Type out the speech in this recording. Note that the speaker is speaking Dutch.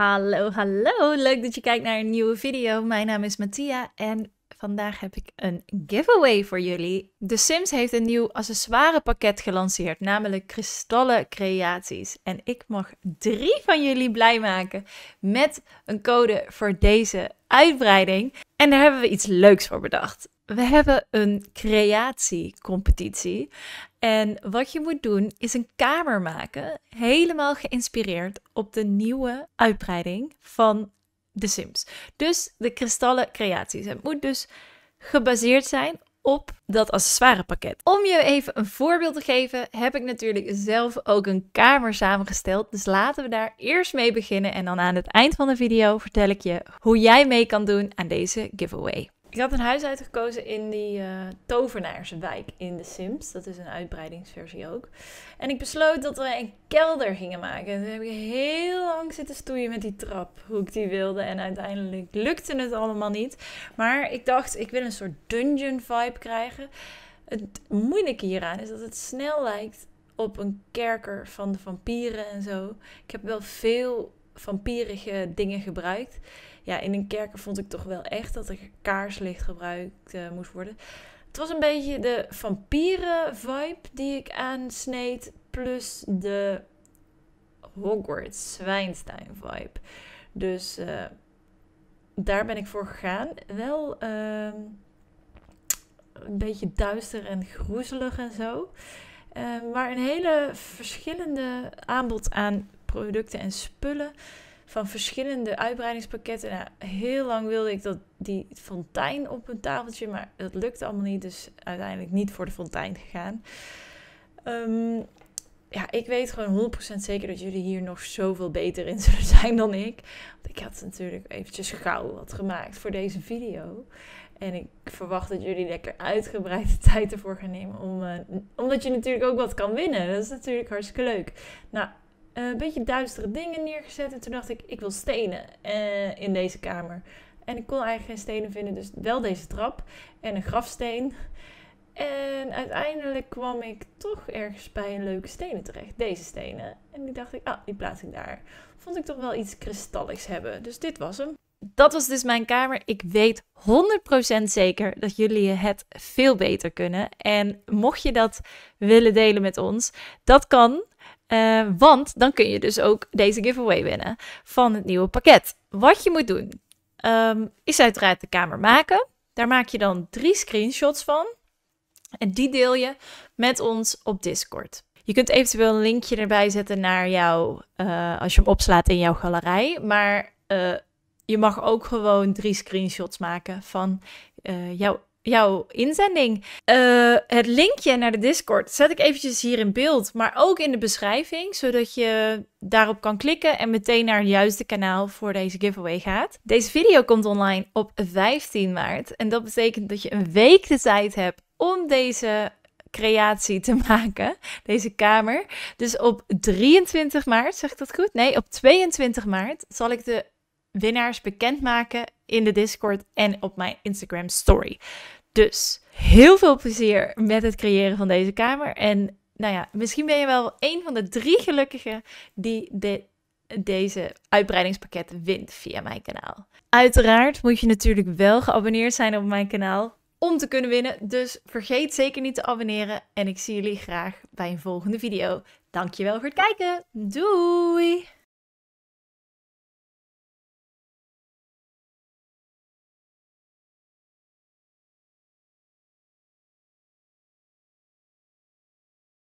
Hallo, hallo. Leuk dat je kijkt naar een nieuwe video. Mijn naam is Mattia en vandaag heb ik een giveaway voor jullie. De Sims heeft een nieuw accessoirepakket gelanceerd, namelijk kristallen creaties. En ik mag drie van jullie blij maken met een code voor deze uitbreiding. En daar hebben we iets leuks voor bedacht we hebben een creatiecompetitie. En wat je moet doen is een kamer maken, helemaal geïnspireerd op de nieuwe uitbreiding van de Sims. Dus de kristallen creaties. Het moet dus gebaseerd zijn op dat accessoirepakket. Om je even een voorbeeld te geven, heb ik natuurlijk zelf ook een kamer samengesteld. Dus laten we daar eerst mee beginnen en dan aan het eind van de video vertel ik je hoe jij mee kan doen aan deze giveaway. Ik had een huis uitgekozen in die uh, eh, tovenaarswijk in The Sims. Dat is een uitbreidingsversie ook. En ik besloot dat we een kelder gingen maken. En toen heb ik heel lang zitten stoeien met die trap, hoe ik die wilde. En uiteindelijk lukte het allemaal niet. Maar ik dacht, ik wil een soort dungeon vibe krijgen. Het moeilijke hieraan is dat het snel lijkt op een kerker van de vampieren en zo. Ik heb wel veel vampierige dingen gebruikt. Ja, in een kerker vond ik toch wel echt dat er kaarslicht gebruikt eh, moest worden. Het was een beetje de vampieren vibe die ik aansneed. Plus de Hogwarts Zwijnstein vibe. Dus eh, daar ben ik voor gegaan. Wel ehm, een beetje duister en groezelig en zo. Eh, maar een hele verschillende aanbod aan producten en spullen van verschillende uitbreidingspakketten. Nou, heel lang wilde ik dat die fontein op een tafeltje, maar dat lukte allemaal niet. Dus uiteindelijk niet voor de fontein gegaan. Um, ja, ik weet gewoon 100% zeker dat jullie hier nog zoveel beter in zullen zijn dan ik. Want ik had natuurlijk eventjes gauw wat gemaakt voor deze video. En ik verwacht dat jullie lekker uitgebreide tijd ervoor gaan nemen. Om, eh, omdat je natuurlijk ook wat kan winnen. Dat is natuurlijk hartstikke leuk. Nou, eh, een beetje duistere dingen neergezet. En toen dacht ik, ik wil stenen eh, in deze kamer. En ik kon eigenlijk geen stenen vinden, dus wel deze trap en een grafsteen. En uiteindelijk kwam ik toch ergens bij een leuke stenen terecht. Deze stenen. En die dacht ik, ah, die plaats ik daar. Vond ik toch wel iets kristalligs hebben. Dus dit was hem. Dat was dus mijn kamer. Ik weet 100% zeker dat jullie het veel beter kunnen. En mocht je dat willen delen met ons, dat kan. Eh, want dan kun je dus ook deze giveaway winnen van het nieuwe pakket. Wat je moet doen, ehm, is uiteraard de kamer maken. Daar maak je dan drie screenshots van. En die deel je met ons op Discord. Je kunt eventueel een linkje erbij zetten naar jou, eh, als je hem opslaat in jouw galerij. Maar eh, je mag ook gewoon drie screenshots maken van uh, jouw jouw inzending. Eh, het linkje naar de Discord zet ik eventjes hier in beeld, maar ook in de beschrijving, zodat je daarop kan klikken en meteen naar het juiste kanaal voor deze giveaway gaat. Deze video komt online op 15 maart en dat betekent dat je een week de tijd hebt om deze creatie te maken, deze kamer. Dus op 23 maart, zeg ik dat goed? Nee, op 22 maart zal ik de winnaars bekendmaken in de Discord en op mijn Instagram story. Dus heel veel plezier met het creëren van deze kamer. En nou ja, misschien ben je wel een van de drie gelukkigen die de, deze uitbreidingspakket wint via mijn kanaal. Uiteraard moet je natuurlijk wel geabonneerd zijn op mijn kanaal om te kunnen winnen. Dus vergeet zeker niet te abonneren. En ik zie jullie graag bij een volgende video. Dankjewel voor het kijken. Doei!